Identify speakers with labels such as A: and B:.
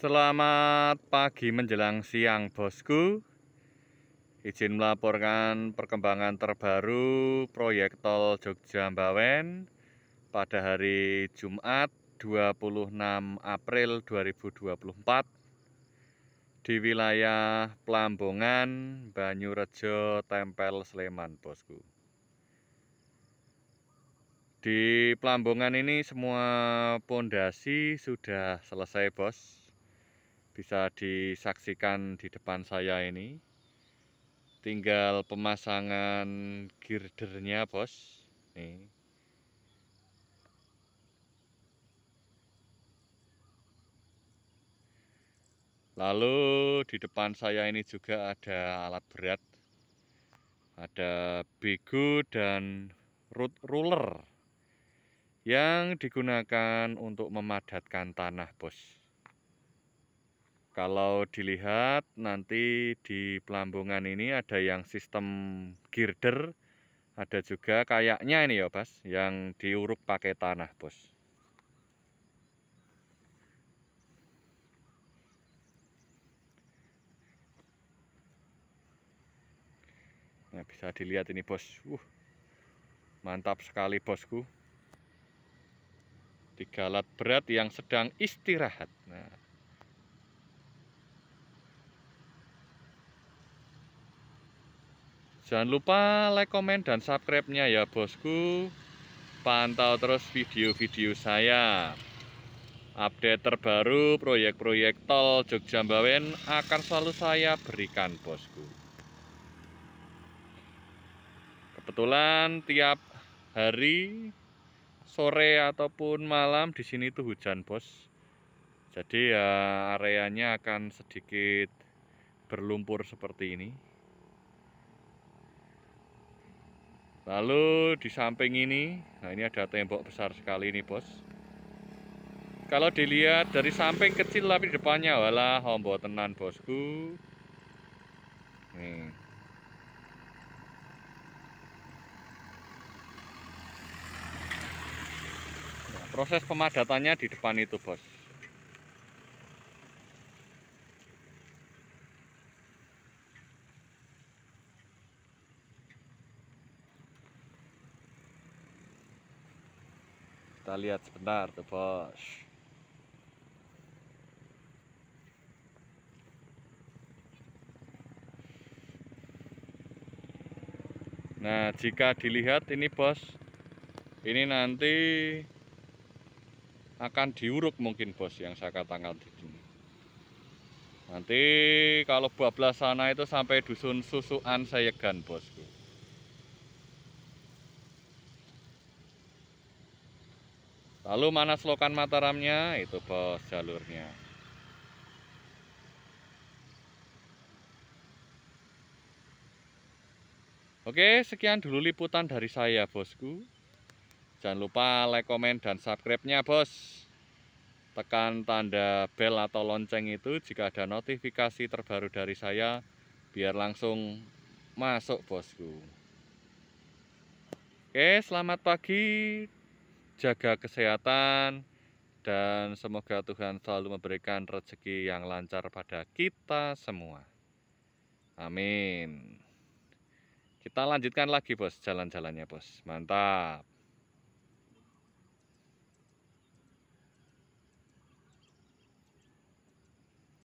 A: Selamat pagi menjelang siang bosku Izin melaporkan perkembangan terbaru proyek tol Jogja Mbawen Pada hari Jumat 26 April 2024 Di wilayah Pelambongan Banyurejo, Tempel, Sleman bosku di Pelambungan ini semua pondasi sudah selesai bos bisa disaksikan di depan saya ini tinggal pemasangan girdernya bos nih lalu di depan saya ini juga ada alat berat ada bigu dan root ruler yang digunakan untuk memadatkan tanah bos kalau dilihat nanti di pelambungan ini ada yang sistem girder, ada juga kayaknya ini ya, bos, yang diuruk pakai tanah, Bos. Nah, bisa dilihat ini, Bos. Uh. Mantap sekali, Bosku. Tiga alat berat yang sedang istirahat. Nah, Jangan lupa like, komen, dan subscribe-nya ya bosku. Pantau terus video-video saya. Update terbaru proyek-proyek tol Jogja Bawen akan selalu saya berikan bosku. Kebetulan tiap hari sore ataupun malam di sini tuh hujan bos. Jadi ya areanya akan sedikit berlumpur seperti ini. Lalu di samping ini, nah ini ada tembok besar sekali ini bos. Kalau dilihat dari samping kecil tapi depannya walah hombo tenan bosku. Nih. Nah, proses pemadatannya di depan itu bos. Kita lihat sebentar tuh bos. Nah jika dilihat ini bos, ini nanti akan diuruk mungkin bos yang saya katakan di sini. Nanti kalau bablas sana itu sampai dusun susuan saya gan bosku. Lalu mana selokan Mataramnya? Itu bos jalurnya. Oke, sekian dulu liputan dari saya, bosku. Jangan lupa like, komen, dan subscribe-nya, bos. Tekan tanda bell atau lonceng itu jika ada notifikasi terbaru dari saya, biar langsung masuk, bosku. Oke, selamat pagi jaga kesehatan dan semoga Tuhan selalu memberikan rezeki yang lancar pada kita semua. Amin. Kita lanjutkan lagi bos jalan-jalannya bos. Mantap.